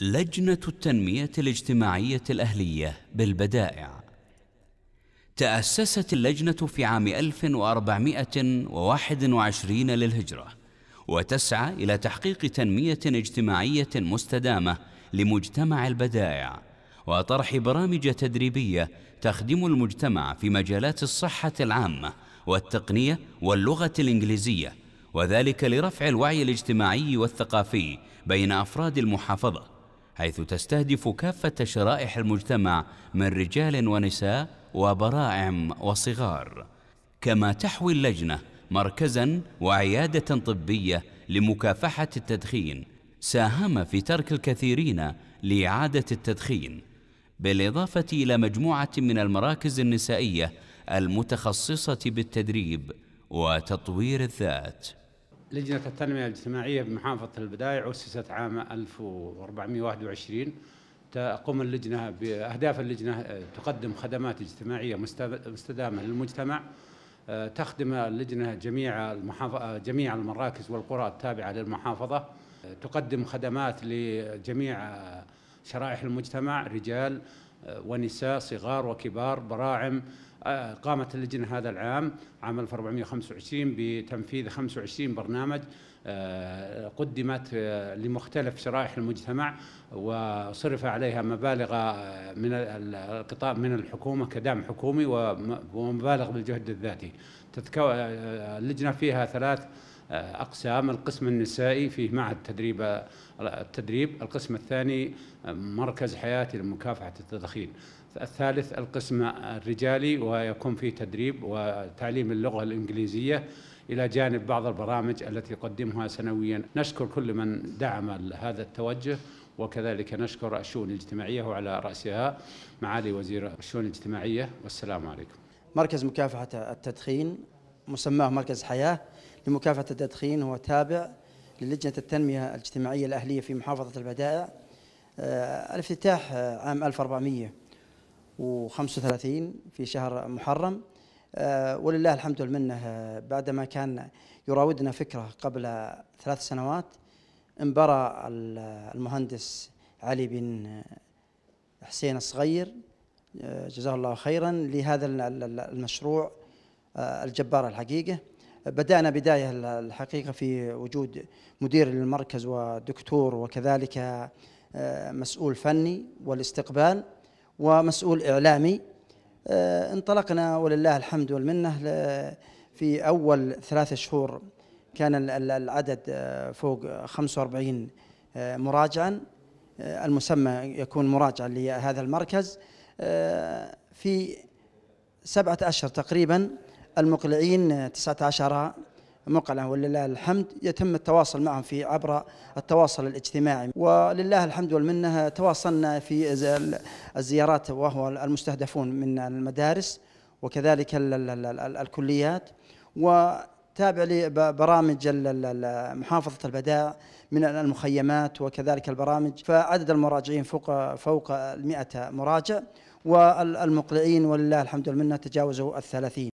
لجنة التنمية الاجتماعية الأهلية بالبدائع تأسست اللجنة في عام 1421 للهجرة وتسعى إلى تحقيق تنمية اجتماعية مستدامة لمجتمع البدائع وطرح برامج تدريبية تخدم المجتمع في مجالات الصحة العامة والتقنية واللغة الإنجليزية وذلك لرفع الوعي الاجتماعي والثقافي بين أفراد المحافظة حيث تستهدف كافة شرائح المجتمع من رجال ونساء وبراعم وصغار كما تحوي اللجنة مركزا وعيادة طبية لمكافحة التدخين ساهم في ترك الكثيرين لإعادة التدخين بالإضافة إلى مجموعة من المراكز النسائية المتخصصة بالتدريب وتطوير الذات لجنة التنمية الاجتماعية بمحافظة البداية أسست عام 1421 تقوم اللجنة بأهداف اللجنة تقدم خدمات اجتماعية مستدامة للمجتمع آه، تخدم اللجنة جميع جميع المراكز والقرى التابعة للمحافظة آه، تقدم خدمات لجميع آه، شرائح المجتمع رجال آه، ونساء صغار وكبار براعم آه، قامت اللجنة هذا العام عام 1425 بتنفيذ 25 برنامج آه، قدمت لمختلف شرائح المجتمع وصرف عليها مبالغ من القطاع من الحكومة كدعم حكومي ومبالغ بالجهد الذاتي اللجنة فيها ثلاث آه، أقسام القسم النسائي فيه معهد تدريب التدريب القسم الثاني آه، مركز حياتي لمكافحة التدخين الثالث القسم الرجالي ويكون فيه تدريب وتعليم اللغة الإنجليزية إلى جانب بعض البرامج التي يقدمها سنويا نشكر كل من دعم هذا التوجه وكذلك نشكر الشؤون الاجتماعية وعلى رأسها معالي وزير الشؤون الاجتماعية والسلام عليكم مركز مكافحة التدخين مسماه مركز حياة لمكافحة التدخين هو تابع للجنة التنمية الاجتماعية الأهلية في محافظة البدائع آه، الافتتاح آه، عام 1435 في شهر محرم آه، ولله الحمد والمنة بعدما كان يراودنا فكرة قبل ثلاث سنوات انبرى المهندس علي بن حسين الصغير جزاه الله خيرا لهذا المشروع آه، الجبارة الحقيقة بدأنا بداية الحقيقة في وجود مدير للمركز ودكتور وكذلك آه، مسؤول فني والاستقبال ومسؤول إعلامي آه، انطلقنا ولله الحمد والمنة في أول ثلاثة شهور كان العدد فوق 45 مراجعا المسمى يكون مراجعا لهذا المركز في سبعة أشهر تقريبا المقلعين 19 مقلع ولله الحمد يتم التواصل معهم في عبر التواصل الاجتماعي ولله الحمد والمنه تواصلنا في الزيارات وهو المستهدفون من المدارس وكذلك الكليات وتابع لبرامج محافظة البدائع من المخيمات وكذلك البرامج فعدد المراجعين فوق فوق المئة مراجع والمقلعين ولله الحمد والمنة تجاوزوا الثلاثين